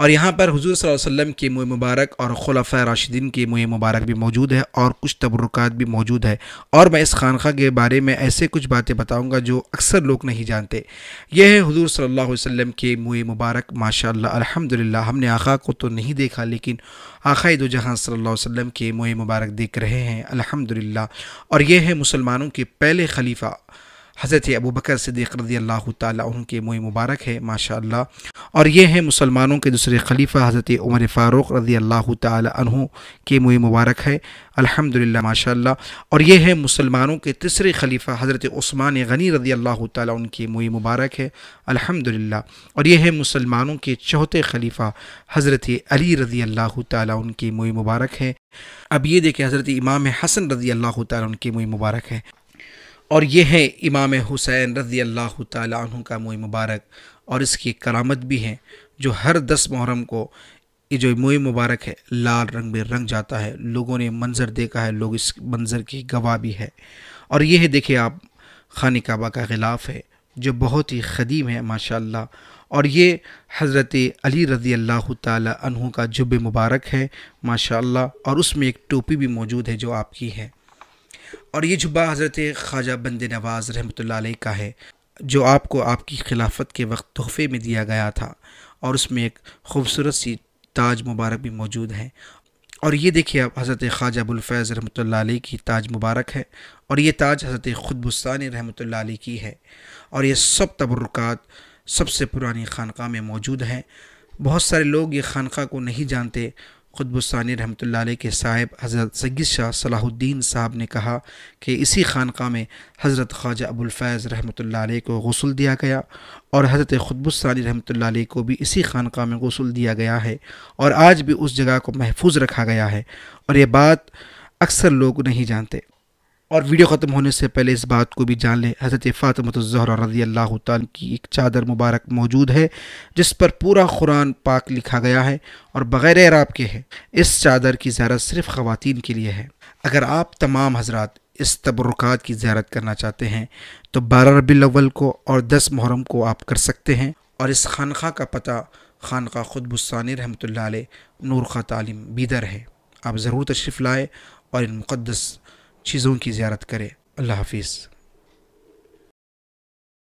और यहाँ पर हजूर वसम की मुँह मुबारक और खलफ़ राशिदीन की मुँह मुबारक भी मौजूद है और कुछ तबरक़ात भी मौजूद है और मैं इस खानखा के बारे में ऐसे कुछ बातें बताऊँगा जो अक्सर लोग नहीं जानते यह है हजूर सल्ला वसम के मुँह मुबारक माशा अलहमदिल्ला हमने आखा को तो नहीं देखा लेकिन आखा दो जहाँ सल्ला वसम के मुँह मुबारक देख रहे हैं अलहमदिल्ला और यह है मुसलमानों के पहले खलीफ़ा हज़रत अबू बकर सदीक़ रजी अल्लाह तुम के मुँह मुबारक है माशा और ये है मुसलमानों के दूसरे खलीफा हज़रत उमर फ़ारूक रज़ी अल्लाह तह के मुँह मुबारक है अल्हम्दुलिल्लाह माशा और ये है मुसलमानों के तीसरे खलीफा हज़रत उस्मान गनी रजी अल्लाह तुम के मुँह मुबारक है अल्हम्दुलिल्लाह और ये है मुसलमानों के चौथे खलीफा हज़रत अली रजी अल्लाह तुम उनके मुँह मुबारक है अब ये देखें हज़रत इमाम हसन रजी अल्लाह तुम के मुँह मुबारक है और ये है इमाम हुसैन रज़ी अल्लाह तु का मोई मुबारक और इसकी करामत भी है जो हर दस मुहर्रम को ये जो मोई मुबारक है लाल रंग में रंग जाता है लोगों ने मंज़र देखा है लोग इस मंज़र की गवाह भी है और ये है देखिए आप खान काबा का ग़िलाफ़ है जो बहुत ही ख़दीम है माशाल्लाह और ये हज़रत अली रज़ी अल्लाह तहों का जुब मुबारक है माशाल्लाह और उसमें एक टोपी भी मौजूद है जो आपकी है और ये जुबा हज़रत ख्वाजा बंद नवाज़ रहमत का है जो आपको आपकी खिलाफत के वक्त तोहफ़े में दिया गया था और उसमें एक खूबसूरत सी ताज मुबारक भी मौजूद है और ये देखिए आप हज़रत ख्वाजा अबुलफ़ैज़ रहमत की ताज मुबारक है और ये ताज हज़रत ख़ुदबुस्तानी रहमत की है और ये सब तब्रक सबसे पुरानी खानका में मौजूद हैं बहुत सारे लोग ये खानक को नहीं जानते ख़ुदबुस्तानी रहमत लाई के साहिब हज़रत सैद शाह सलाहुद्दीन साहब ने कहा कि इसी खानक में हज़रत ख्वाजा अबुलफैज़ रहमत लाई को गसल दिया गया और हज़रत ख़ुदबुस्तानी रहमत लाई को भी इसी खानक में गसल दिया गया है और आज भी उस जगह को महफूज रखा गया है और ये बात अक्सर लोग नहीं जानते और वीडियो ख़त्म होने से पहले इस बात को भी जान लें हज़रत फातमत तो फ़ातमतज़हरा रजी अल्लाह की एक चादर मुबारक मौजूद है जिस पर पूरा कुरान पाक लिखा गया है और बग़ैर एराब के है इस चादर की ज्यारत सिर्फ ख़वान के लिए है अगर आप तमाम हजरात इस तबरक़ात की ज्यारत करना चाहते हैं तो बारह रबी अव्वल को और दस मुहर्रम को आप कर सकते हैं और इस खानखा का पता खानका खुदबुस्सानी रहमत नूर ख़ा बीदर है आप ज़रूर तशरीफ़ लाए और इन मुक़दस चीज़ों की ज्यारत करें अल्लाह हाफिज़